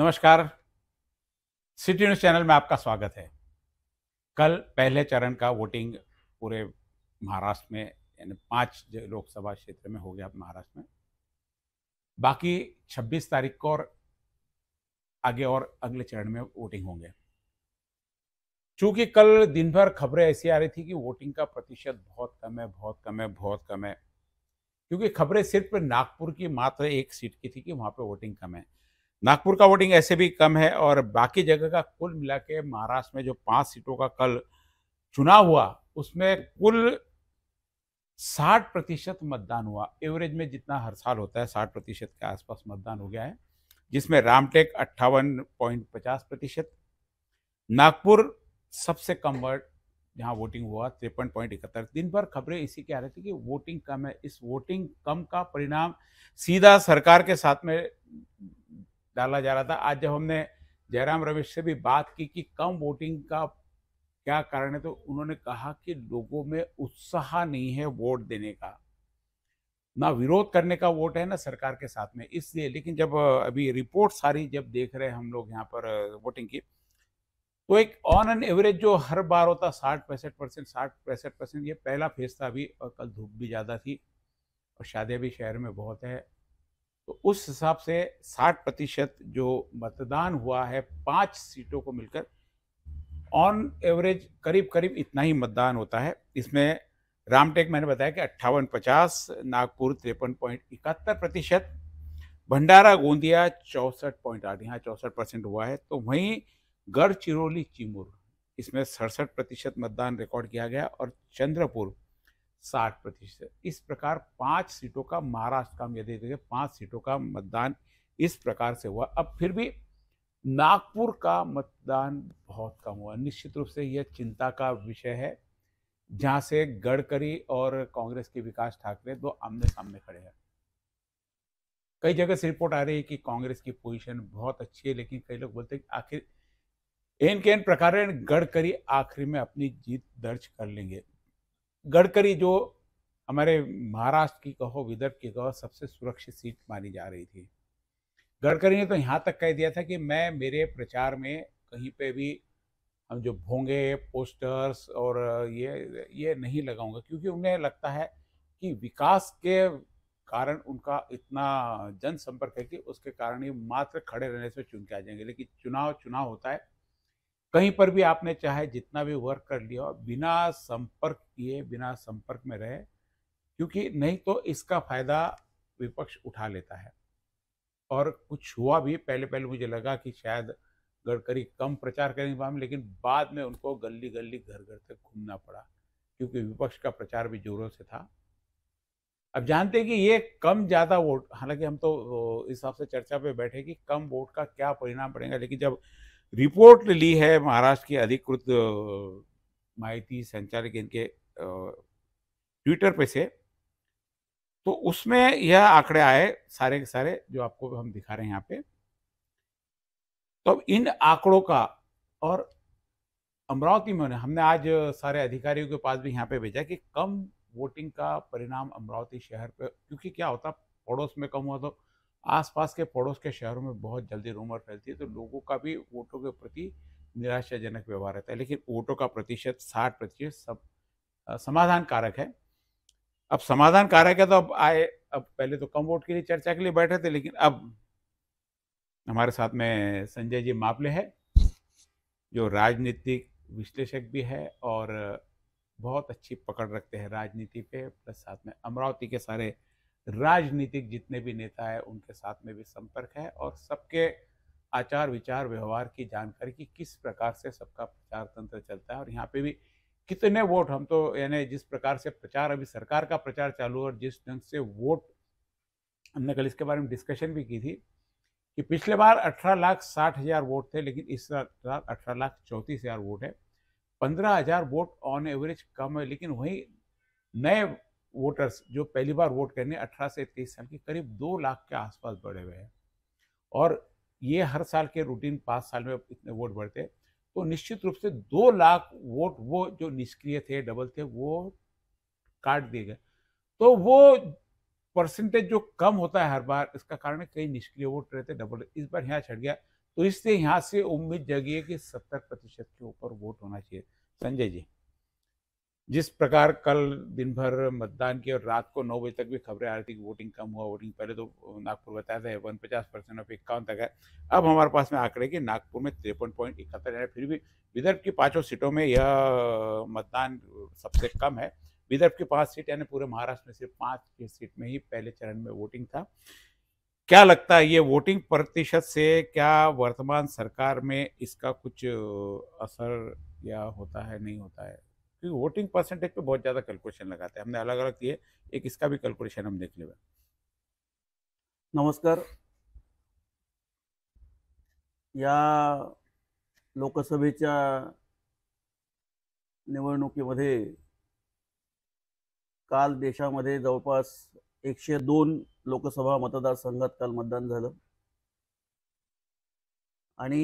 नमस्कार city news channel में आपका स्वागत है कल पहले चरण का वोटिंग पूरे महाराष्ट्र में यानी पाँच लोकसभा क्षेत्र में हो गया महाराष्ट्र में बाकी 26 तारीख को और आगे और अगले चरण में वोटिंग होंगे चूंकि कल दिन भर खबरें ऐसी आ रही थी कि वोटिंग का प्रतिशत बहुत कम है बहुत कम है बहुत कम है क्योंकि खबरें सिर्फ नागपुर की मात्र एक सीट की थी कि वहाँ पर वोटिंग कम है नागपुर का वोटिंग ऐसे भी कम है और बाकी जगह का कुल मिला के महाराष्ट्र में जो पांच सीटों का कल चुनाव हुआ उसमें कुल साठ प्रतिशत मतदान हुआ एवरेज में जितना हर साल होता है साठ प्रतिशत के आसपास मतदान हो गया है जिसमें रामटेक अट्ठावन पॉइंट पचास प्रतिशत नागपुर सबसे कम वर्ड जहाँ वोटिंग हुआ तिरपन पॉइंट इकहत्तर दिन भर खबरें इसी की आ रही थी कि वोटिंग कम है इस वोटिंग कम का परिणाम सीधा सरकार के साथ में डाला जा रहा था आज जब हमने जयराम रमेश से भी बात की कि कम वोटिंग का क्या कारण है तो उन्होंने कहा कि लोगों में उत्साह नहीं है वोट देने का ना विरोध करने का वोट है ना सरकार के साथ में इसलिए लेकिन जब अभी रिपोर्ट सारी जब देख रहे हैं हम लोग यहाँ पर वोटिंग की तो एक ऑन एन एवरेज जो हर बार होता साठ पैंसठ परसेंट साठ पैंसठ परसेंट ये पहला फेज था अभी और कल धूप भी ज़्यादा थी और शादियाँ भी शहर में बहुत है तो उस हिसाब से 60 प्रतिशत जो मतदान हुआ है पांच सीटों को मिलकर ऑन एवरेज करीब करीब इतना ही मतदान होता है इसमें रामटेक मैंने बताया कि अट्ठावन पचास नागपुर तिरपन पॉइंट इकहत्तर प्रतिशत भंडारा गोंदिया चौंसठ पॉइंट आठ यहाँ चौंसठ परसेंट हुआ है तो वहीं गढ़चिरौली चिमूर इसमें सड़सठ प्रतिशत मतदान रिकॉर्ड किया गया और चंद्रपुर साठ प्रतिशत इस प्रकार पांच सीटों का महाराष्ट्र का हम यदि देखें पांच सीटों का मतदान इस प्रकार से हुआ अब फिर भी नागपुर का मतदान बहुत कम हुआ निश्चित रूप से यह चिंता का विषय है जहां से गडकरी और कांग्रेस के विकास ठाकरे दो आमने सामने खड़े हैं कई जगह से रिपोर्ट आ रही है कि कांग्रेस की पोजीशन बहुत अच्छी है लेकिन कई लोग बोलते हैं आखिर एन के एन प्रकार गडकरी आखिरी में अपनी जीत दर्ज कर लेंगे गडकरी जो हमारे महाराष्ट्र की कहो विदर्भ की कहो सबसे सुरक्षित सीट मानी जा रही थी गडकरी ने तो यहाँ तक कह दिया था कि मैं मेरे प्रचार में कहीं पे भी हम जो भोंगे पोस्टर्स और ये ये नहीं लगाऊंगा क्योंकि उन्हें लगता है कि विकास के कारण उनका इतना जनसंपर्क है कि उसके कारण ये मात्र खड़े रहने से चुन के आ जाएंगे लेकिन चुनाव चुनाव होता है कहीं पर भी आपने चाहे जितना भी वर्क कर लिया हो बिना संपर्क किए बिना संपर्क में रहे क्योंकि नहीं तो इसका फायदा विपक्ष उठा लेता है और कुछ हुआ भी पहले पहले मुझे लगा कि शायद गडकरी कम प्रचार करेंगे बाम लेकिन बाद में उनको गली गली घर घर तक घूमना पड़ा क्योंकि विपक्ष का प्रचार भी जोरों से था अब जानते हैं कि ये कम ज़्यादा वोट हालांकि हम तो इस हिसाब से चर्चा पे बैठे कि कम वोट का क्या परिणाम पड़ेगा लेकिन जब रिपोर्ट ली है महाराष्ट्र के अधिकृत माहिती संचालक इनके ट्विटर पे से तो उसमें यह आंकड़े आए सारे के सारे जो आपको हम दिखा रहे हैं यहाँ पे तो इन आंकड़ों का और अमरावती में हमने आज सारे अधिकारियों के पास भी यहाँ पे भेजा कि कम वोटिंग का परिणाम अमरावती शहर पे क्योंकि क्या होता पड़ोस में कम हुआ तो आसपास के पड़ोस के शहरों में बहुत जल्दी रूमर फैलती है तो लोगों का भी वोटों के प्रति निराशाजनक व्यवहार रहता है लेकिन वोटों का प्रतिशत साठ प्रतिशत सब समाधान कारक है अब समाधान कारक है तो अब आए अब पहले तो कम वोट के लिए चर्चा के लिए बैठे थे लेकिन अब हमारे साथ में संजय जी मापले है जो राजनीतिक विश्लेषक भी है और बहुत अच्छी पकड़ रखते हैं राजनीति पे प्लस साथ में अमरावती के सारे राजनीतिक जितने भी नेता है उनके साथ में भी संपर्क है और सबके आचार विचार व्यवहार की जानकारी कि किस प्रकार से सबका प्रचार तंत्र चलता है और यहाँ पे भी कितने वोट हम तो यानी जिस प्रकार से प्रचार अभी सरकार का प्रचार चालू और जिस ढंग से वोट हमने कल इसके बारे में डिस्कशन भी की थी कि पिछले बार अठारह लाख साठ हज़ार वोट थे लेकिन इस बार अठारह लाख चौंतीस हज़ार वोट है पंद्रह हज़ार वोट ऑन एवरेज कम है लेकिन वहीं नए वोटर्स जो पहली बार वोट करने 18 से 23 साल के करीब दो लाख के आसपास बढ़े हुए हैं और ये हर साल के रूटीन पाँच साल में इतने वोट बढ़ते तो निश्चित रूप से दो लाख वोट वो जो निष्क्रिय थे डबल थे वो काट दिए गए तो वो परसेंटेज जो कम होता है हर बार इसका कारण कई निष्क्रिय वोट रहते डबल इस बार यहाँ छट गया तो इससे यहाँ से उम्मीद जगी है कि सत्तर प्रतिशत के ऊपर वोट होना चाहिए संजय जी जिस प्रकार कल दिन भर मतदान की और रात को नौ बजे तक भी खबरें आ रही थी कि वोटिंग कम हुआ वोटिंग पहले तो नागपुर बताया था वन पचास परसेंट ऑफ इक्यावन तक है अब हमारे पास में आंकड़े कि नागपुर में तिरपन पॉइंट इकहत्तर है फिर भी विदर्भ की पाँचों सीटों में यह मतदान सबसे कम है विदर्भ की पाँच सीट यानी पूरे महाराष्ट्र में सिर्फ पाँच सीट में ही पहले चरण में वोटिंग था क्या लगता है ये वोटिंग प्रतिशत से क्या वर्तमान सरकार में इसका कुछ असर या होता है नहीं होता है क्योंकि वोटिंग परसेंटेज पे बहुत ज़्यादा कैलकुलेशन लगाते हैं हमने अलग अलग किए एक इसका भी कैलकुलेशन हम देख लेंगे नमस्कार या लोकसभेच्या निवडणुकीमध्ये काल देशामध्ये जवळपास एकशे दोन लोकसभा मतदारसंघात काल मतदान झालं आणि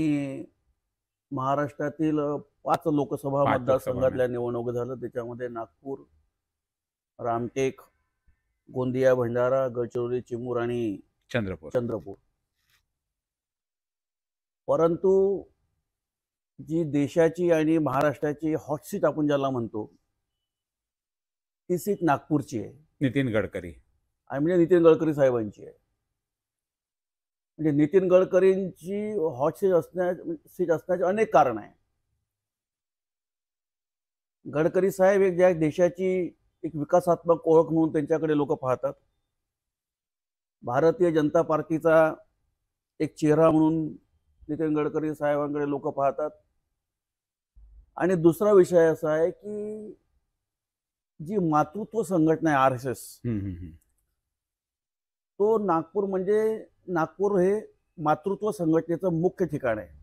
महाराष्ट्रातील पाच लोकसभा मतदारसंघातल्या निवडणूक झालं त्याच्यामध्ये नागपूर रामटेक गोंदिया भंडारा गडचिरोली चिमूर आणि चंद्रपूर चंद्रपूर परंतु जी देशाची आणि महाराष्ट्राची हॉट सीट आपण ज्याला म्हणतो ती सीट नागपूरची आहे नितीन गडकरी आय म्हणजे नितीन गडकरी साहेबांची आहे म्हणजे नितीन गडकरींची हॉटसीट असण्या सीट असण्याचे अनेक कारण आहे गडकरी साहेब एक ज्या देशाची एक विकासात्मक ओळख म्हणून त्यांच्याकडे लोक पाहतात भारतीय जनता पार्टीचा एक चेहरा म्हणून नितीन गडकरी साहेबांकडे लोक पाहतात आणि दुसरा विषय असा आहे की जी मातृत्व संघटना आहे आर एस एस तो नागपूर म्हणजे नागपूर हे मातृत्व संघटनेचं मुख्य ठिकाण आहे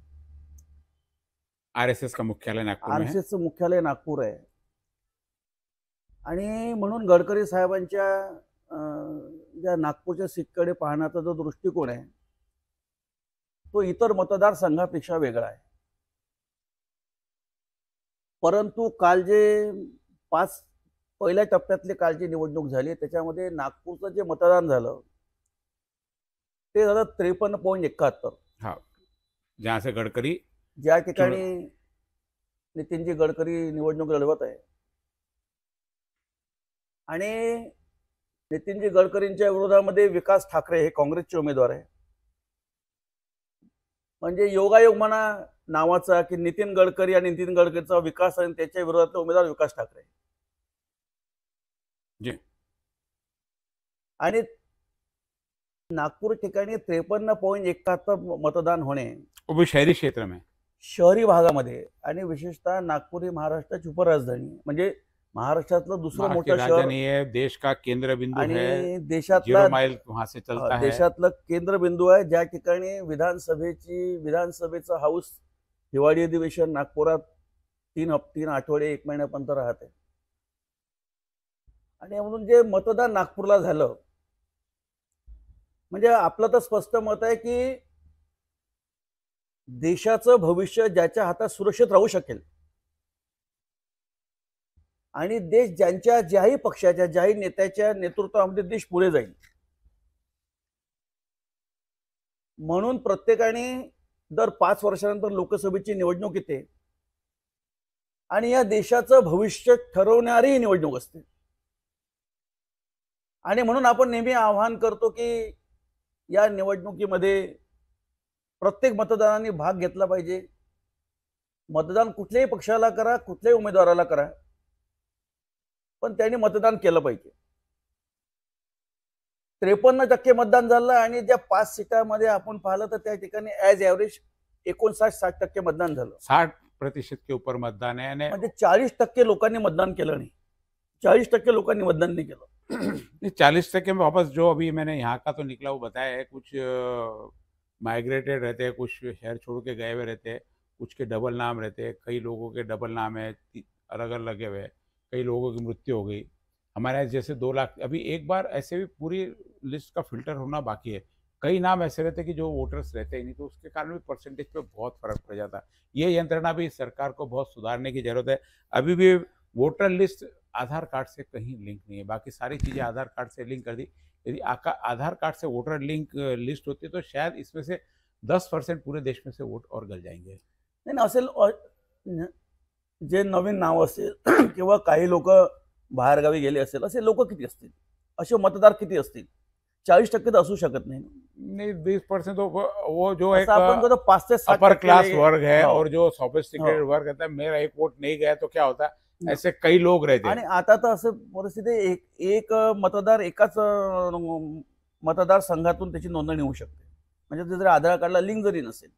आर एस एस का मुख्यालय नागपूर आर एस मुख्यालय नागपूर आहे आणि म्हणून गडकरी साहेबांच्या ज्या नागपूरच्या सीटकडे पाहण्याचा जो दृष्टिकोन आहे तो इतर मतदारसंघापेक्षा वेगळा आहे परंतु काल जे पाच पहिल्या टप्प्यातली काल जी निवडणूक झाली त्याच्यामध्ये नागपूरचं जे मतदान झालं ते झालं त्रेपन्न पॉईंट एकाहत्तर हा गडकरी ज्या ठिकाणी नितीनजी गडकरी निवडणूक लढवत आहे आणि नितीनजी गडकरींच्या विरोधामध्ये विकास ठाकरे हे काँग्रेसचे उमेदवार आहे म्हणजे योगायोग म्हणा नावाचा की नितीन गडकरी आणि नितीन गडकरीचा विकास आणि त्याच्या विरोधातले उमेदवार विकास ठाकरे आणि नागपूर ठिकाणी त्रेपन्न पॉईंट एकाहत्तर मतदान होणे शहरी क्षेत्र में शहरी भागामध्ये आणि विशेषतः नागपूर ही महाराष्ट्राची उपराजधानी म्हणजे महाराष्ट्रातलं दुसरं मोठं शहर देश का केंद्र आणि देशातला देशातलं केंद्रबिंदू आहे ज्या ठिकाणी विधानसभेची विधानसभेचं हाऊस हिवाळी अधिवेशन नागपुरात तीन तीन आठवडे एक महिन्यापर्यंत राहते आणि म्हणून जे मतदान नागपूरला झालं म्हणजे आपलं तर स्पष्ट मत आहे की देशाचं भविष्य ज्याच्या हातात सुरक्षित राहू शकेल आणि देश ज्यांच्या ज्याही पक्षाच्या ज्याही नेत्याच्या नेतृत्वामध्ये देश पुढे जाईल म्हणून प्रत्येकाने दर पाच वर्षानंतर लोकसभेची निवडणूक येते आणि या देशाचं भविष्य ठरवणारी निवडणूक असते आणि म्हणून आपण नेहमी आवाहन करतो की या निवडणुकीमध्ये प्रत्येक मतदारांनी भाग घेतला पाहिजे मतदान कुठल्याही पक्षाला करा कुठल्याही उमेदवाराला करा पण त्यांनी मतदान केलं पाहिजे त्रेपन्न टक्के मतदान झालं आणि ज्या पाच सीटामध्ये आपण पाहिलं तर त्या ठिकाणी ऍज ॲव्हरेज एकोणसाठ साठ टक्के मतदान झालं साठ प्रतिशत के ऊपर मतदान आहे म्हणजे चाळीस टक्के लोकांनी मतदान केलं नाही चाळीस टक्के लोकांनी मतदान नाही केलं चालीस टके में वापस जो अभी मैंने यहाँ का तो निकला वो बताया है कुछ माइग्रेटेड रहते हैं कुछ शहर छोड़ के गए हुए रहते हैं कुछ के डबल नाम रहते हैं कई लोगों के डबल नाम है अलग अलग लगे हुए कई लोगों की मृत्यु हो गई हमारे यहाँ जैसे दो लाख अभी एक बार ऐसे भी पूरी लिस्ट का फिल्टर होना बाकी है कई नाम ऐसे रहते कि जो वोटर्स रहते ही नहीं तो उसके कारण भी परसेंटेज पे बहुत फर्क पड़ जाता है ये यंत्रणा भी सरकार को बहुत सुधारने की जरूरत है अभी भी वोटर लिस्ट आधार कार्ड से कहीं लिंक नहीं है बाकी सारी चीज़ें हम्म। आधार कार्ड से लिंक कर दी यदि आधार कार्ड से वोटर लिंक लिस्ट होती है तो शायद इसमें से दस परसेंट पूरे देश में से वोट और गल जाएंगे नहीं असल जे नवीन नाव असेल किंवा काही लोक बाहेरगावी गेले असेल असे लोक किती असतील असे मतदार किती असतील चाळीस टक्के तर असू शकत नाही नहीं बीस परसेंट तो वो जो है तो पाँच अपर क्लास वर्ग है और जो सोफिस्टिकेटेड वर्ग है मेरा एक वोट नहीं गया तो क्या होता है असे काही लोक रहते आणि आता तर असं परिस्थिती एक एक मतदार एकाच मतदार संघातून त्याची नोंदणी होऊ शकते म्हणजे जर आधार कार्डला लिंक जरी नसेल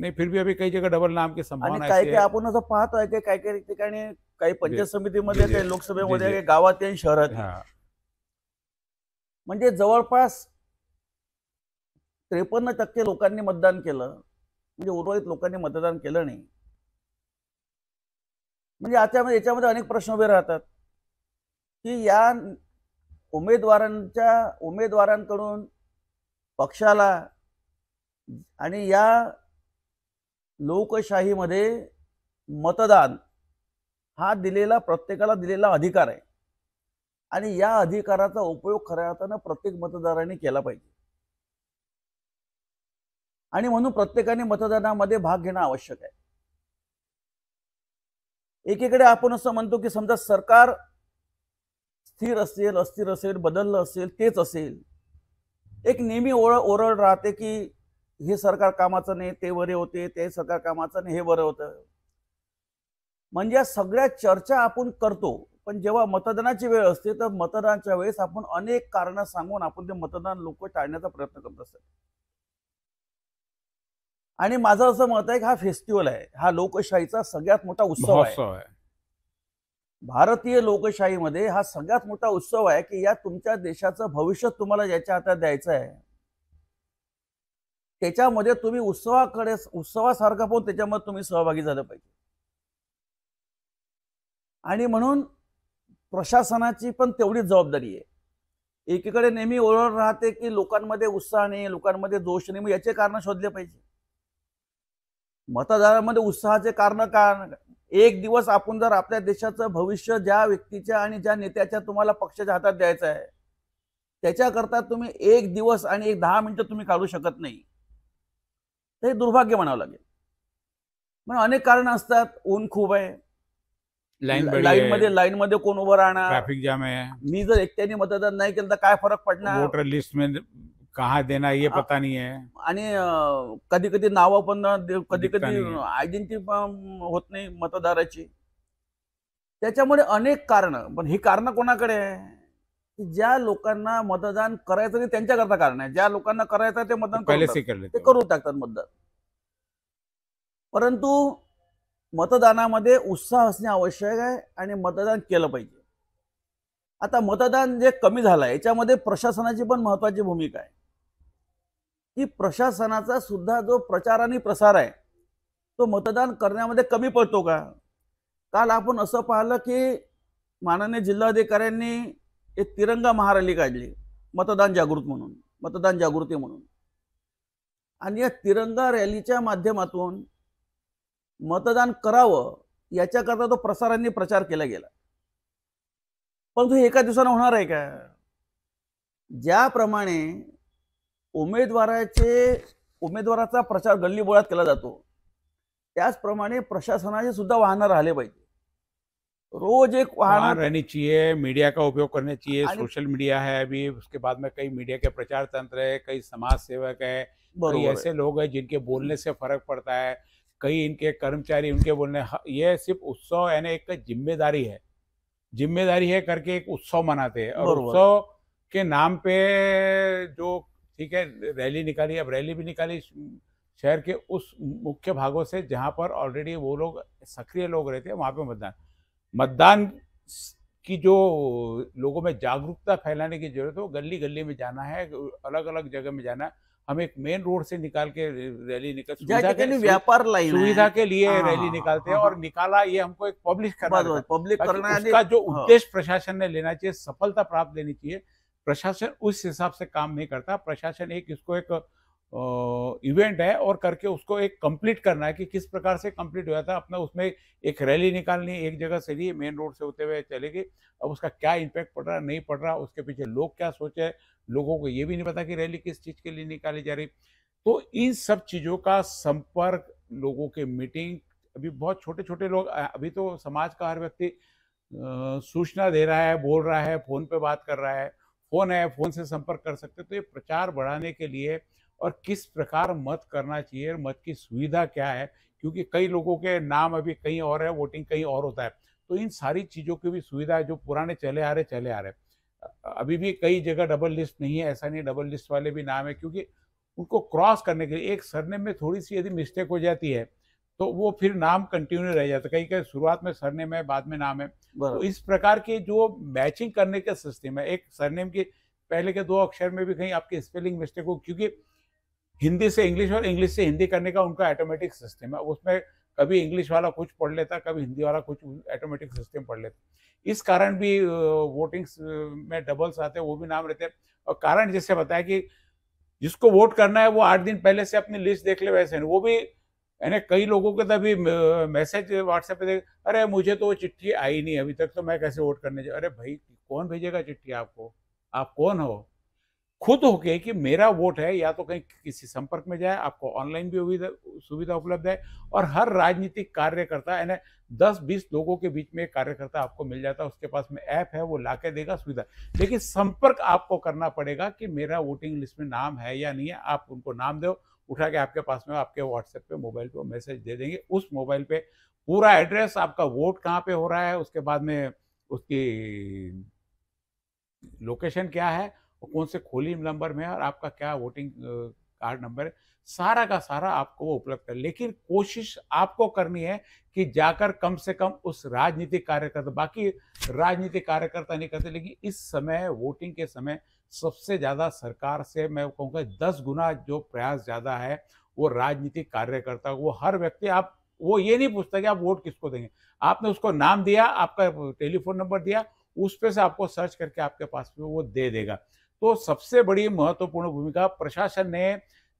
नाही फिर भी अभी काही जगह डबल नाम के संभावना काय काय आपण असं पाहतो आहे की काय काय ठिकाणी काही पंचायत समितीमध्ये काही लोकसभेमध्ये गावात आणि शहरात म्हणजे जवळपास त्रेपन्न टक्के लोकांनी मतदान केलं म्हणजे उर्वरित लोकांनी मतदान केलं नाही म्हणजे आता याच्यामध्ये अनेक प्रश्न उभे राहतात की या उमेदवारांच्या उमेदवारांकडून पक्षाला आणि या लोकशाहीमध्ये मतदान हा दिलेला प्रत्येकाला दिलेला अधिकार आहे आणि या अधिकाराचा उपयोग खऱ्या अर्थानं प्रत्येक मतदाराने केला पाहिजे आणि म्हणून प्रत्येकाने मतदानामध्ये भाग घेणं आवश्यक आहे एकीकडे आपण असं म्हणतो की समजा सरकार स्थिर असेल अस्थिर असेल बदललं असेल तेच असेल एक नेहमी ओळ ओरळ राहते की हे सरकार कामाचं नाही ते बरे होते ते सरकार कामाचं नाही हे बरं होतं म्हणजे या सगळ्या चर्चा आपण करतो पण जेव्हा मतदानाची वेळ असते तर मतदानाच्या वेळेस आपण अनेक कारणं सांगून आपण ते मतदान लोक टाळण्याचा प्रयत्न करत असतात आणि माझं असं मत आहे की हा फेस्टिवल आहे हा लोकशाहीचा सगळ्यात मोठा उत्सव आहे भारतीय लोकशाहीमध्ये हा सगळ्यात मोठा उत्सव आहे की या तुमच्या देशाचं भविष्य तुम्हाला याच्या हातात द्यायचं आहे त्याच्यामध्ये तुम्ही उत्सवाकडे उत्सवासारखं पण त्याच्यामध्ये तुम्ही सहभागी झालं पाहिजे आणि म्हणून प्रशासनाची पण तेवढीच जबाबदारी आहे एकीकडे नेहमी ओरड राहते की लोकांमध्ये उत्साह नाही लोकांमध्ये दोष नाही मग याचे कारण शोधले पाहिजे मतदारामध्ये उत्साहाचे कारण कारण एक दिवस आपण जर आपल्या देशाचं भविष्य ज्या व्यक्तीच्या आणि ज्या नेत्याच्या तुम्हाला पक्षाच्या हातात द्यायचं आहे त्याच्याकरता तुम्ही एक दिवस आणि एक दहा मिनिटं तुम्ही काढू शकत नाही ते दुर्भाग्य म्हणावं लागेल म्हणजे अनेक कारण असतात ऊन खूप आहे लाईन मध्ये लाईन मध्ये कोण उभं राहणार ट्रॅफिक जाम आहे मी जर एकट्याने मतदान नाही केलं तर काय फरक पडणार कहा देना ये पता नहीं है आणि कधी कधी नावं पण कधी कधी आयडेंटी आयडेंटिटी होत नाही मतदाराची त्याच्यामुळे अनेक कारण पण ही कारण कोणाकडे आहे की ज्या लोकांना मतदान करायचं नाही त्यांच्याकरता कारण आहे ज्या लोकांना करायचं ते मतदान ते करू टाकतात मतदान परंतु मतदानामध्ये उत्साह असणे आवश्यक आहे आणि मतदान केलं पाहिजे आता मतदान जे कमी झालं याच्यामध्ये प्रशासनाची पण महत्वाची भूमिका आहे की प्रशासनाचा सुद्धा जो प्रचार आणि प्रसार आहे तो मतदान करण्यामध्ये कमी पडतो का काल आपण असं पाहिलं की माननीय जिल्हाधिकाऱ्यांनी एक तिरंगा महारॅली काढली मतदान जागृत म्हणून मतदान जागृती म्हणून आणि या तिरंगा रॅलीच्या माध्यमातून मतदान करावं याच्याकरता तो प्रसारांनी प्रचार केला गेला परंतु एका दिवसानं होणार आहे का ज्याप्रमाणे उमेदवार उमेदवार प्रचार गल्लीबोळात केला जातो त्याचप्रमाणे प्रशासनाचे सुद्धा वाहनं राहिले पाहिजे रोज एक वाहन रहनी चाहिए मीडिया का उपयोग करना चाहिए सोशल मीडिया है अभी उसके बाद में कई मीडिया के प्रचार तंत्र है कई समाज सेवक है कई ऐसे लोग हैं जिनके बोलने से फर्क पड़ता है कई इनके कर्मचारी उनके बोलने ये सिर्फ उत्सव यानी एक जिम्मेदारी है जिम्मेदारी है करके एक उत्सव मनाते हैं और उत्सव के नाम पे जो ठीक है रैली निकाली अब रैली भी निकाली शहर के उस मुख्य भागों से जहाँ पर ऑलरेडी वो लोग सक्रिय लोग रहते हैं वहाँ पे मतदान मतदान की जो लोगों में जागरूकता फैलाने की जरूरत वो गली गली में जाना है अलग अलग जगह में जाना है हम एक मेन रोड से निकाल के रैली निकल सुविधा के लिए व्यापार लाइन सुविधा के लिए रैली हाँ, निकालते हाँ, हैं और हाँ। निकाला ये हमको एक पब्लिश करना पब्लिक करना उसका जो उद्देश्य प्रशासन ने लेना चाहिए सफलता प्राप्त लेनी चाहिए प्रशासन उस हिसाब से काम नहीं करता प्रशासन एक इसको एक इवेंट है और करके उसको एक कंप्लीट करना है कि किस प्रकार से कंप्लीट हुआ था अपना उसमें एक रैली निकालनी एक जगह से लिए मेन रोड से होते हुए चलेगी अब उसका क्या इम्पैक्ट पड़ रहा नहीं पड़ रहा उसके पीछे लोग क्या सोचे लोगों को ये भी नहीं पता कि रैली किस चीज़ के लिए निकाली जा रही तो इन सब चीज़ों का संपर्क लोगों के मीटिंग अभी बहुत छोटे छोटे लोग अभी तो समाज का हर व्यक्ति सूचना दे रहा है बोल रहा है फ़ोन पे बात कर रहा है फोन है फोन से संपर्क कर सकते तो ये प्रचार बढ़ाने के लिए और किस प्रकार मत करना चाहिए मत की सुविधा क्या है क्योंकि कई लोगों के नाम अभी कहीं और है वोटिंग कहीं और होता है तो इन सारी चीज़ों की भी सुविधा है जो पुराने चले आ रहे चले आ रहे अभी भी कई जगह डबल लिस्ट नहीं है ऐसा नहीं डबल लिस्ट वाले भी नाम है क्योंकि उनको क्रॉस करने के लिए एक सरनेम में थोड़ी सी यदि मिस्टेक हो जाती है तो वो फिर नाम कंटिन्यू रह जाता कहीं कहीं शुरुआत में सरनेम है बाद में नाम है तो इस प्रकार के जो मैचिंग करने का सिस्टम है एक सरनेम के पहले के दो अक्षर में भी कहीं आपकी स्पेलिंग मिस्टेक हो क्योंकि हिंदी से इंग्लिश और इंग्लिश से हिंदी करने का उनका ऑटोमेटिक सिस्टम है उसमें कभी इंग्लिश वाला कुछ पढ़ लेता कभी हिंदी वाला कुछ ऑटोमेटिक सिस्टम पढ़ लेता इस कारण भी वोटिंग्स में डबल्स आते हैं वो भी नाम रहते हैं और कारण जैसे बताया कि जिसको वोट करना है वो आठ दिन पहले से अपनी लिस्ट देख ले वैसे वो भी मैंने कई लोगों के तभी मैसेज व्हाट्सएप पे अरे मुझे तो वो चिट्ठी आई नहीं अभी तक तो मैं कैसे वोट करने जा अरे भाई कौन भेजेगा चिट्ठी आपको आप कौन हो खुद के कि मेरा वोट है या तो कहीं किसी संपर्क में जाए आपको ऑनलाइन भी सुविधा उपलब्ध है और हर राजनीतिक कार्यकर्ता यानी दस बीस लोगों के बीच में एक कार्यकर्ता आपको मिल जाता है उसके पास में ऐप है वो ला देगा सुविधा लेकिन संपर्क आपको करना पड़ेगा कि मेरा वोटिंग लिस्ट में नाम है या नहीं है आप उनको नाम दो उठा के आपके पास में आपके व्हाट्सएप पे मोबाइल पे मैसेज दे देंगे उस मोबाइल पे पूरा एड्रेस आपका वोट कहाँ पे हो रहा है उसके बाद में उसकी लोकेशन क्या है और कौन से खोली नंबर में है और आपका क्या वोटिंग कार्ड नंबर है सारा का सारा आपको वो उपलब्ध कर लेकिन कोशिश आपको करनी है कि जाकर कम से कम उस राजनीतिक कार्यकर्ता बाकी राजनीतिक कार्यकर्ता नहीं करते लेकिन इस समय वोटिंग के समय सबसे ज़्यादा सरकार से मैं कहूँगा दस गुना जो प्रयास ज़्यादा है वो राजनीतिक कार्यकर्ता वो हर व्यक्ति आप वो ये नहीं पूछता कि आप वोट किसको देंगे आपने उसको नाम दिया आपका टेलीफोन नंबर दिया उस पर से आपको सर्च करके आपके पास में वो दे देगा तो सबसे बड़ी महत्वपूर्ण भूमिका प्रशासन ने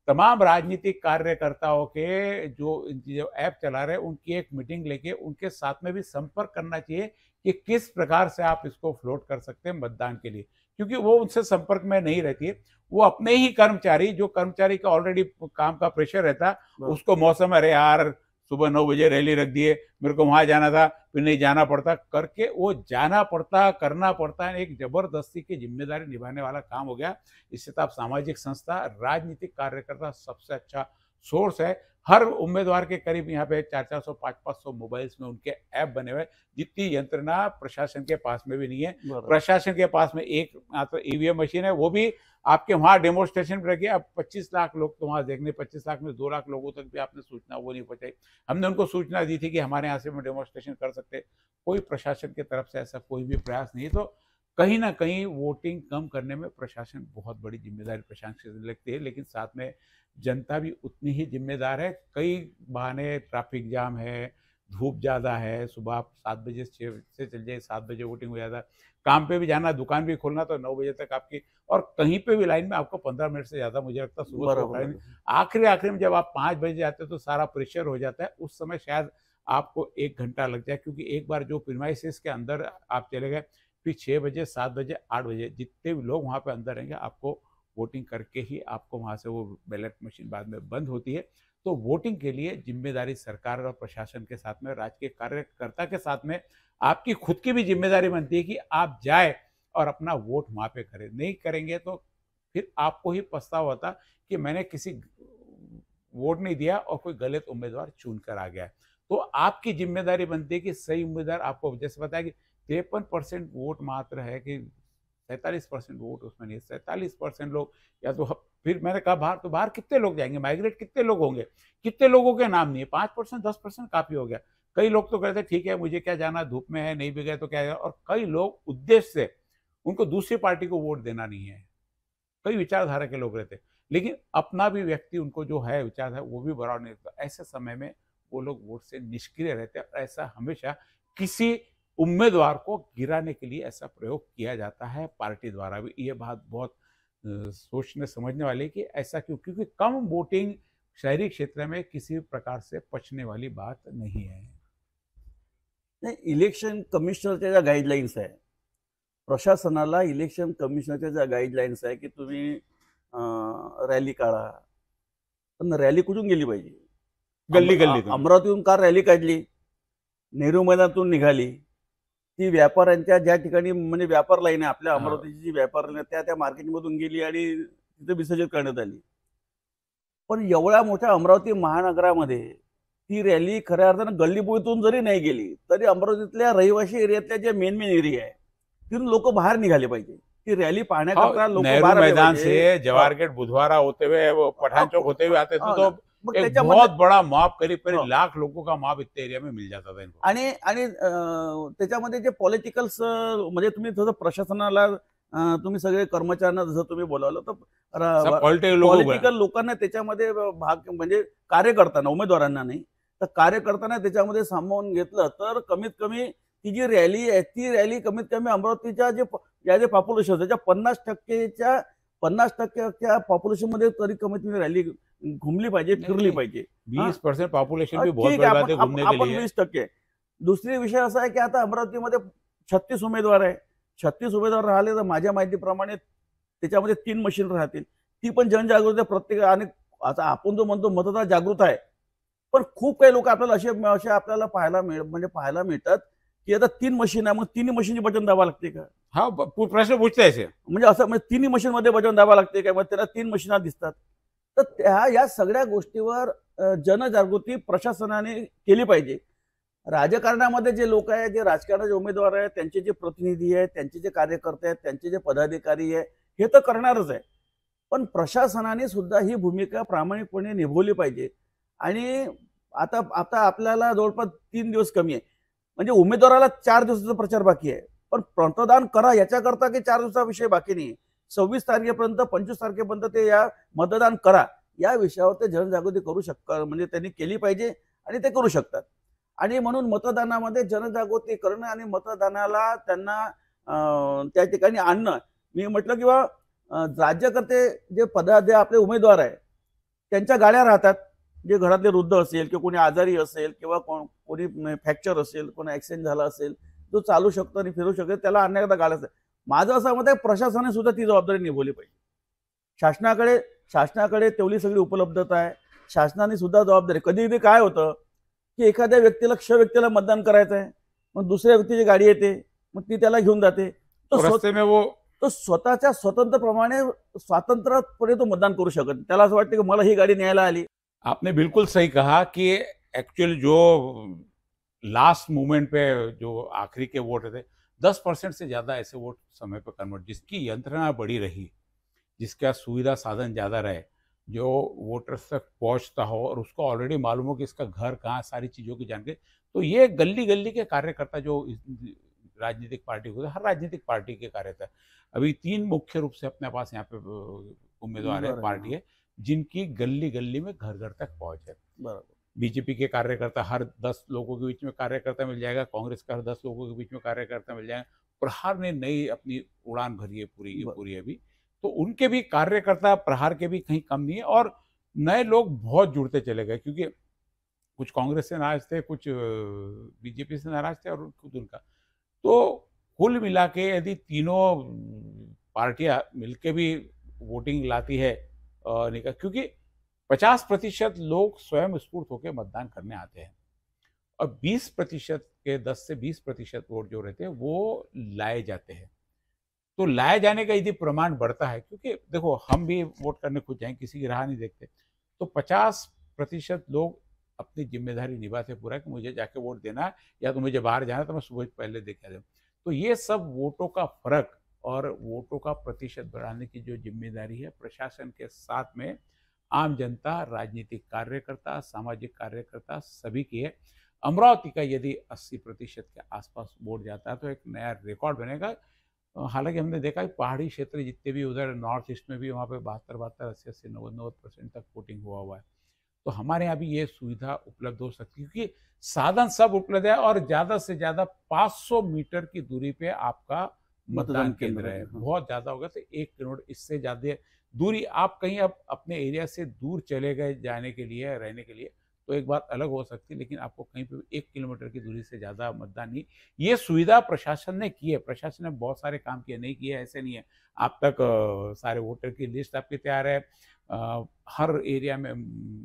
तमाम राजनीतिक कार्यकर्ताओं के जो जो ऐप चला रहे हैं उनकी एक मीटिंग लेके उनके साथ में भी संपर्क करना चाहिए कि किस प्रकार से आप इसको फ्लोट कर सकते हैं मतदान के लिए क्योंकि वो उनसे संपर्क में नहीं रहती है वो अपने ही कर्मचारी जो कर्मचारी का ऑलरेडी काम का प्रेशर रहता हाँ। उसको मौसम अरे यार सुबह नौ बजे रैली रख दिए मेरे को वहां जाना था फिर नहीं जाना पड़ता करके वो जाना पड़ता करना पड़ता है एक जबरदस्ती की जिम्मेदारी निभाने वाला काम हो गया इससे तो आप सामाजिक संस्था राजनीतिक कार्यकर्ता सबसे अच्छा सोर्स है हर उम्मीदवार के करीब यहाँ पे चार चार सौ पाँच पाँच सौ मोबाइल्स में उनके ऐप बने हुए जितनी यंत्रणा प्रशासन के पास में भी नहीं है प्रशासन के पास में एक मात्र तो ईवीएम मशीन है वो भी आपके वहाँ डेमोस्ट्रेशन रखिए आप 25 लाख लोग तो वहाँ देखने 25 लाख में दो लाख लोगों तक भी आपने सूचना वो नहीं पहुँचाई हमने उनको सूचना दी थी कि हमारे यहाँ से हम डेमोस्ट्रेशन कर सकते कोई प्रशासन की तरफ से ऐसा कोई भी प्रयास नहीं तो कहीं ना कहीं वोटिंग कम करने में प्रशासन बहुत बड़ी जिम्मेदारी प्रशासन से लगती है लेकिन साथ में जनता भी उतनी ही जिम्मेदार है कई बहाने ट्रैफिक जाम है धूप ज़्यादा है सुबह आप सात बजे छः से चल जाए सात बजे वोटिंग हो जाता काम पे भी जाना दुकान भी खोलना तो नौ बजे तक आपकी और कहीं पे भी लाइन में आपको पंद्रह मिनट से ज़्यादा मुझे लगता है सुबह आखिरी आखिरी में जब आप पाँच बजे जाते हैं तो सारा प्रेशर हो जाता है उस समय शायद आपको एक घंटा लग जाए क्योंकि एक बार जो प्रिमाइसिस के अंदर आप चले गए फिर छः बजे सात बजे आठ बजे जितने भी लोग वहाँ पर अंदर रहेंगे आपको वोटिंग करके ही आपको वहाँ से वो बैलेट मशीन बाद में बंद होती है तो वोटिंग के लिए जिम्मेदारी सरकार और प्रशासन के साथ में राजकीय कार्यकर्ता के साथ में आपकी खुद की भी जिम्मेदारी बनती है कि आप जाए और अपना वोट वहाँ पे करें नहीं करेंगे तो फिर आपको ही पछतावा होता कि मैंने किसी वोट नहीं दिया और कोई गलत उम्मीदवार चुन कर आ गया है तो आपकी जिम्मेदारी बनती है कि सही उम्मीदवार आपको जैसे बताया कि तिरपन परसेंट वोट मात्र है कि सैंतालीस परसेंट वोट उसमें नहीं सैंतालीस परसेंट लोग या तो फिर मैंने कहा बाहर तो बाहर कितने लोग जाएंगे माइग्रेट कितने लोग होंगे कितने लोगों के नाम नहीं है पाँच परसेंट दस परसेंट काफ़ी हो गया कई लोग तो कहते हैं ठीक है मुझे क्या जाना धूप में है नहीं भी गए तो क्या है? और कई लोग उद्देश्य से उनको दूसरी पार्टी को वोट देना नहीं है कई विचारधारा के लोग रहते लेकिन अपना भी व्यक्ति उनको जो है विचारधारा वो भी बराबर नहीं ऐसे समय में वो लोग वोट से निष्क्रिय रहते हैं ऐसा हमेशा किसी उम्मीदवार को गिराने के लिए ऐसा प्रयोग किया जाता है पार्टी द्वारा भी ये बात बहुत सोचने समझने वाले कि ऐसा क्यों क्योंकि कम वोटिंग शहरी क्षेत्र में किसी प्रकार से पचने वाली बात नहीं है नाही इलेक्शन के ज्या गाइडलाइंस है प्रशासनाला इलेक्शन कमिशनरच्या ज्या गाईडलाईन्स है कि तुम्हें रैली काढा रैली कुछ गेली पाजी गल्ली गल्ली अमरावतीतून कार रॅली काढली नेहरू मैदानातून निघाली ती व्यापाऱ्यांच्या ज्या ठिकाणी म्हणजे व्यापार लाईन आहे आपल्या अमरावतीची जी व्यापार लाईन त्या त्या मार्केटमधून गेली आणि तिथे विसर्जित करण्यात आली पण एवढ्या मोठ्या अमरावती महानगरामध्ये ती रॅली खऱ्या अर्थानं गल्लीबोळीतून जरी नाही गेली तरी अमरावतीतल्या रहिवासी एरियातल्या जे मेन मेन एरिया आहे तिथून लोक बाहेर निघाले पाहिजे ती रॅली पाहण्याकरता हो, लोक मैदान से बुधवारा होते हो. पठाण चौक होते बहुत बड़ा माप करीब करीब हो. लाख लोगों का माप इतने एरिया में मिल जाता था इनको आणि आणि त्याच्यामध्ये जे पॉलिटिकल्स म्हणजे तुम्ही प्रशासनाला तुम्ही सगळे कर्मचाऱ्यांना जसं तुम्ही बोलावलं तर पॉलिटिकल लोकांना त्याच्यामध्ये भाग म्हणजे करताना उमेदवारांना नाही तर कार्यकर्त्यांना त्याच्यामध्ये सामावून घेतलं तर कमीत कमी ती जी रॅली आहे ती रॅली कमीत कमी अमरावतीच्या जे प- ज्या जे पॉप्युलेशन त्याच्या पन्नास टक्केच्या पन्नास टक्क्याच्या मध्ये तरी कमीत कमी रॅली घुमली पाहिजे फिरली पाहिजे वीस पर्सेंट पॉप्युलेशन वीस टक्के दुसरी विषय असा आहे की आता अमरावतीमध्ये छत्तीस उमेदवार आहे छत्तीस उमेदवार राहिले तर माझ्या माहितीप्रमाणे त्याच्यामध्ये तीन मशीन राहतील ती पण जनजागृती प्रत्येक आणि आता आपण जो म्हणतो मतदार जागृत आहे पण खूप काही लोक आपल्याला असे असे आपल्याला पाहायला मिळ म्हणजे पाहायला मिळतात की आता तीन मशीन आहे मग तिन्ही मशीनचे बटन दाबा लागते का हा प्रश्न पूछता म्हणजे असं म्हणजे तिन्ही मशीन मध्ये बटन दाबा लागते का मग त्याला तीन मशीना दिसतात तर त्या या सगळ्या गोष्टीवर जनजागृती प्रशासनाने केली पाहिजे राजकारणामध्ये जे लोक आहेत जे राजकारणाचे उमेदवार आहेत त्यांचे जे प्रतिनिधी आहेत त्यांचे जे कार्यकर्ते आहेत त्यांचे जे पदाधिकारी आहे हे तर करणारच आहे पण प्रशासनाने सुद्धा ही भूमिका प्रामाणिकपणे निभवली पाहिजे आणि आता आता आपल्याला जवळपास तीन दिवस कमी आहे म्हणजे उमेदवाराला चार दिवसाचा प्रचार बाकी आहे पण मतदान करा याच्याकरता की चार दिवसाचा विषय बाकी नाही सव्वीस तारखेपर्यंत पंचवीस तारखेपर्यंत ते या मतदान करा या विषयावर ते जनजागृती करू शक म्हणजे त्यांनी केली पाहिजे आणि ते करू शकतात आणि म्हणून मतदानामध्ये जनजागृती करणं आणि मतदानाला त्यांना त्या ठिकाणी आणणं मी म्हटलं किंवा राज्यकर्ते जे पदा आपले उमेदवार आहे त्यांच्या गाड्या राहतात जे घरातले वृद्ध असेल किंवा कोणी आजारी असेल किंवा कोण कोणी फ्रॅक्चर असेल कोणी ॲक्सिडेंट झाला असेल जो चालू शकतो आणि फिरू शकतो त्याला अनेकदा घालायचं माझं असं मत आहे प्रशासनाने सुद्धा ती जबाबदारी निभवली पाहिजे शासनाकडे शासनाकडे तेवढी सगळी उपलब्धता आहे शासनाने सुद्धा जबाबदारी कधी कधी काय होतं की एखाद्या व्यक्तीला क्ष व्यक्तीला मतदान करायचं आहे मग दुसऱ्या व्यक्तीची गाडी येते मग ती त्याला घेऊन जाते तो स्वतःच्या स्वतंत्रप्रमाणे स्वातंत्र्यापणे तो मतदान करू शकत त्याला असं वाटतं की मला ही गाडी न्यायला आली आपने बिल्कुल सही कहा कि एक्चुअल जो लास्ट मोमेंट पे जो आखिरी के वोट थे दस परसेंट से ज़्यादा ऐसे वोट समय पर कन्वर्ट जिसकी यंत्रणा बड़ी रही जिसका सुविधा साधन ज़्यादा रहे जो वोटर्स तक पहुंचता हो और उसको ऑलरेडी मालूम हो कि इसका घर कहाँ सारी चीज़ों की जानकारी तो ये गली गली के कार्यकर्ता जो राजनीतिक पार्टी को हर राजनीतिक पार्टी के कार्यकर्ता अभी तीन मुख्य रूप से अपने पास यहाँ पे उम्मीदवार है पार्टी है जिनकी गली गली में घर घर तक पहुंच है बीजेपी के कार्यकर्ता हर दस लोगों के बीच में कार्यकर्ता मिल जाएगा कांग्रेस का हर दस लोगों के बीच में कार्यकर्ता मिल जाएगा प्रहार ने नई अपनी उड़ान भरी है पूरी पूरी अभी तो उनके भी कार्यकर्ता प्रहार के भी कहीं कम नहीं है और नए लोग बहुत जुड़ते चले गए क्योंकि कुछ कांग्रेस से नाराज थे कुछ बीजेपी से नाराज थे और खुद उनका तो कुल मिला के यदि तीनों पार्टियां मिलके भी वोटिंग लाती है निकल क्योंकि 50 प्रतिशत लोग स्वयं स्फूर्त होकर मतदान करने आते हैं और 20 प्रतिशत के 10 से 20 प्रतिशत वोट जो रहते हैं वो लाए जाते हैं तो लाए जाने का यदि प्रमाण बढ़ता है क्योंकि देखो हम भी वोट करने खुद जाएं किसी की राह नहीं देखते तो 50 प्रतिशत लोग अपनी जिम्मेदारी निभाते पूरा कि मुझे जाके वोट देना है या तो मुझे बाहर जाना है तो मैं सुबह पहले देख जाऊँ तो ये सब वोटों का फर्क और वोटों का प्रतिशत बढ़ाने की जो जिम्मेदारी है प्रशासन के साथ में आम जनता राजनीतिक कार्यकर्ता सामाजिक कार्यकर्ता सभी की है अमरावती का यदि 80 प्रतिशत के आसपास वोट जाता है तो एक नया रिकॉर्ड बनेगा हालांकि हमने देखा है पहाड़ी क्षेत्र जितने भी उधर नॉर्थ ईस्ट में भी वहाँ पे बहत्तर बहत्तर अस्सी अस्सी नब्बे नब्बे परसेंट तक वोटिंग हुआ हुआ है तो हमारे यहाँ भी ये सुविधा उपलब्ध हो सकती है क्योंकि साधन सब उपलब्ध है और ज़्यादा से ज़्यादा 500 मीटर की दूरी पे आपका मतदान केंद्र है हाँ। बहुत ज्यादा होगा तो एक करोड़ इससे ज्यादा दूरी आप कहीं आप अपने एरिया से दूर चले गए जाने के लिए रहने के लिए तो एक बात अलग हो सकती है लेकिन आपको कहीं पर एक किलोमीटर की दूरी से ज़्यादा मतदान नहीं ये सुविधा प्रशासन ने की है प्रशासन ने बहुत सारे काम किए नहीं किए ऐसे नहीं है आप तक सारे वोटर की लिस्ट आपकी तैयार है हर एरिया में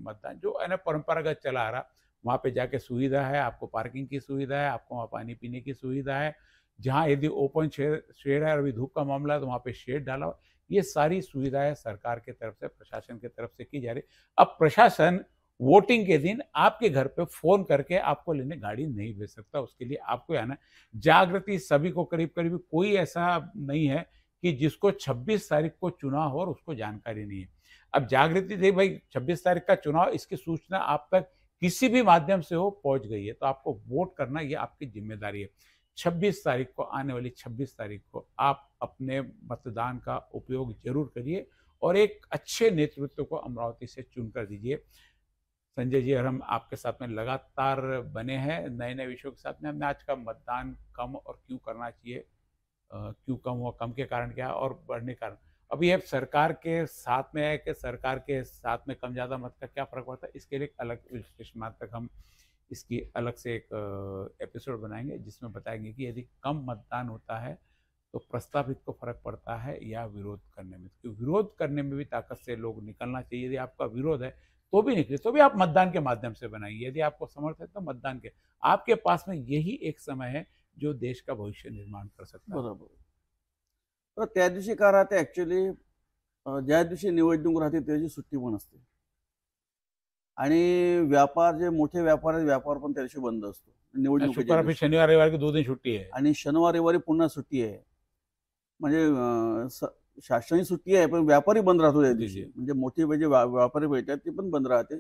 मतदान जो है ना परंपरागत चला आ रहा वहाँ पे जाके सुविधा है आपको पार्किंग की सुविधा है आपको वहाँ पानी पीने की सुविधा है जहाँ यदि ओपन शेड शेड है और अभी धूप का मामला है तो वहाँ पे शेड डाला ये सारी सुविधाएं सरकार के तरफ से प्रशासन के तरफ से की जा रही अब प्रशासन वोटिंग के दिन आपके घर पे फोन करके आपको लेने गाड़ी नहीं भेज सकता उसके लिए आपको आना जागृति सभी को करीब करीब कोई ऐसा नहीं है कि जिसको 26 तारीख को चुनाव हो और उसको जानकारी नहीं है अब जागृति थी भाई 26 तारीख का चुनाव इसकी सूचना आप तक किसी भी माध्यम से हो पहुंच गई है तो आपको वोट करना ये आपकी जिम्मेदारी है 26 तारीख को आने वाली 26 तारीख को आप अपने मतदान का उपयोग जरूर करिए और एक अच्छे नेतृत्व को अमरावती से चुन कर दीजिए संजय जी और हम आपके साथ में लगातार बने हैं नए नए विषयों के साथ में हमने आज का मतदान कम और क्यों करना चाहिए क्यों कम हुआ कम के कारण क्या और बढ़ने के कारण अभी अब सरकार के साथ में है कि सरकार के साथ में कम ज़्यादा मत का क्या फर्क पड़ता है इसके लिए अलग विश्लेषण तक हम इसकी अलग से एक एपिसोड बनाएंगे जिसमें बताएंगे कि यदि कम मतदान होता है तो प्रस्तावित को फर्क पड़ता है या विरोध करने में क्योंकि विरोध करने में भी ताकत से लोग निकलना चाहिए यदि आपका विरोध है तो भी निकले तो भी आप मतदान के माध्यम से बनाइए यदि आपको समर्थ है तो मतदान के आपके पास में यही एक समय है जो देश का भविष्य निर्माण कर सकता है बराबर त्या दिवशी काय राहते ॲक्च्युली ज्या दिवशी निवडणूक राहते त्या दिवशी सुट्टी पण असते आणि व्यापार जे मोठे व्यापार आहेत व्यापार पण त्या दिवशी बंद असतो निवडणूक शनिवार रविवार दोन दिन सुट्टी आहे आणि शनिवार रविवारी पुन्हा सुट्टी आहे म्हणजे शासनाची सुट्टी आहे पण व्यापारी बंद राहतो त्या दिवशी म्हणजे मोठे म्हणजे व्यापारी भेटतात ते पण बंद राहते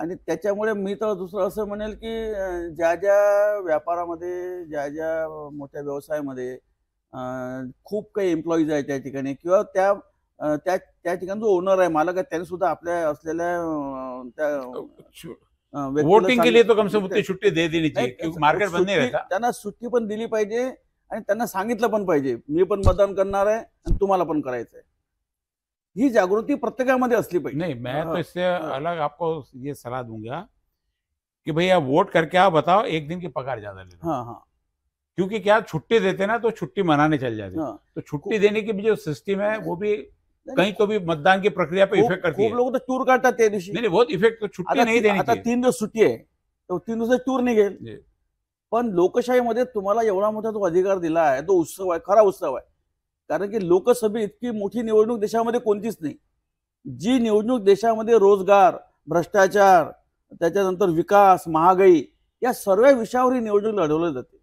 आणि त्याच्यामुळे मी तर दुसरं असं म्हणेल की ज्या ज्या व्यापारामध्ये ज्या ज्या मोठ्या व्यवसायामध्ये खूप काही एम्प्लॉईज आहेत त्या ठिकाणी किंवा त्या जो ओनर है मालक है अपने वोटिंग के लिए तो कम से कम छुट्टी दे देनी चाहिए मार्केट बंद नहीं त्यांना सुट्टी पण दिली पाहिजे आणि त्यांना सांगितलं मतदान करना है तुम्हारा तुम्हाला ही जागृति प्रत्येक मध्य नहीं मैं तो इससे अलग आपको ये सलाह दूंगा कि भाई आप वोट करके आप बताओ एक दिन की पगार ज्यादा ले हाँ हाँ क्योंकि क्या छुट्टी देते ना तो छुट्टी मनाने चल जाते हाँ। तो छुट्टी देने की भी जो सिस्टम है वो भी कहीं तो भी मतदान की प्रक्रिया पे इफेक्ट करती है लोग तो टूर काढतात त्या दिवसी नहीं बहुत इफेक्ट छुट्टी नहीं देनी आता तीन दिवस सुट्टी आहे तो तीन दिवस टूर निघेल पण लोकशाहीमध्ये तुम्हाला एवढा मोठा तो अधिकार दिला आहे तो उत्सव आहे खरा उत्सव आहे कारण की लोकसभे इतकी मोठी निवडणूक देशामध्ये कोणतीच नाही जी निवडणूक देशामध्ये रोजगार भ्रष्टाचार त्याच्यानंतर विकास महागाई या सर्व विषयावर ही निवडणूक लढवली जाते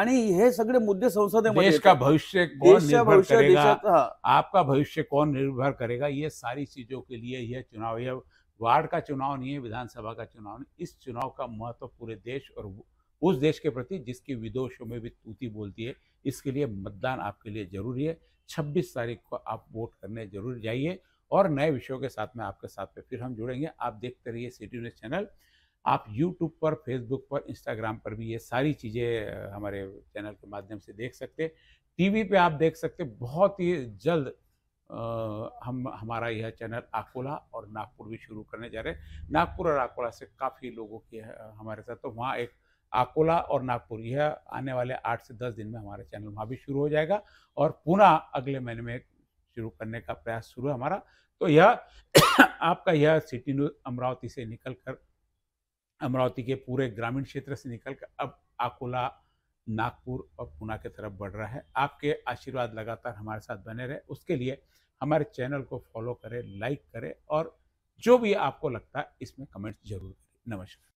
आणि हे सगळे मुद्दे संसदेमध्ये देश का भविष्य आपका भविष्य कौन निर्भर करेगा ये सारी चीजों के लिए यह चुनाव यह वार्ड का चुनाव नहीं है विधानसभा का चुनाव नहीं इस चुनाव का महत्व पूरे देश और उस देश के प्रति जिसकी विदोषों में भी तूती बोलती है इसके लिए मतदान आपके लिए जरूरी है 26 तारीख को आप वोट करने जरूर जाइए और नए विषयों के साथ में आपके साथ पे फिर हम जुड़ेंगे आप देखते रहिए सिटी न्यूज़ चैनल आप यूट्यूब पर फेसबुक पर इंस्टाग्राम पर भी ये सारी चीज़ें हमारे चैनल के माध्यम से देख सकते टीवी पे आप देख सकते बहुत ही जल्द आ, हम हमारा यह चैनल आकोला और नागपुर भी शुरू करने जा रहे हैं नागपुर और आकोला से काफ़ी लोगों की हमारे साथ तो वहाँ एक आकोला और नागपुर यह आने वाले आठ से दस दिन में हमारा चैनल वहाँ भी शुरू हो जाएगा और पुनः अगले महीने में शुरू करने का प्रयास शुरू है हमारा तो यह आपका यह सिटी न्यूज़ अमरावती से निकल कर अमरावती के पूरे ग्रामीण क्षेत्र से निकल कर अब आकोला नागपुर और पूना की तरफ बढ़ रहा है आपके आशीर्वाद लगातार हमारे साथ बने रहे उसके लिए हमारे चैनल को फॉलो करें लाइक करें और जो भी आपको लगता है इसमें कमेंट्स जरूर करें नमस्कार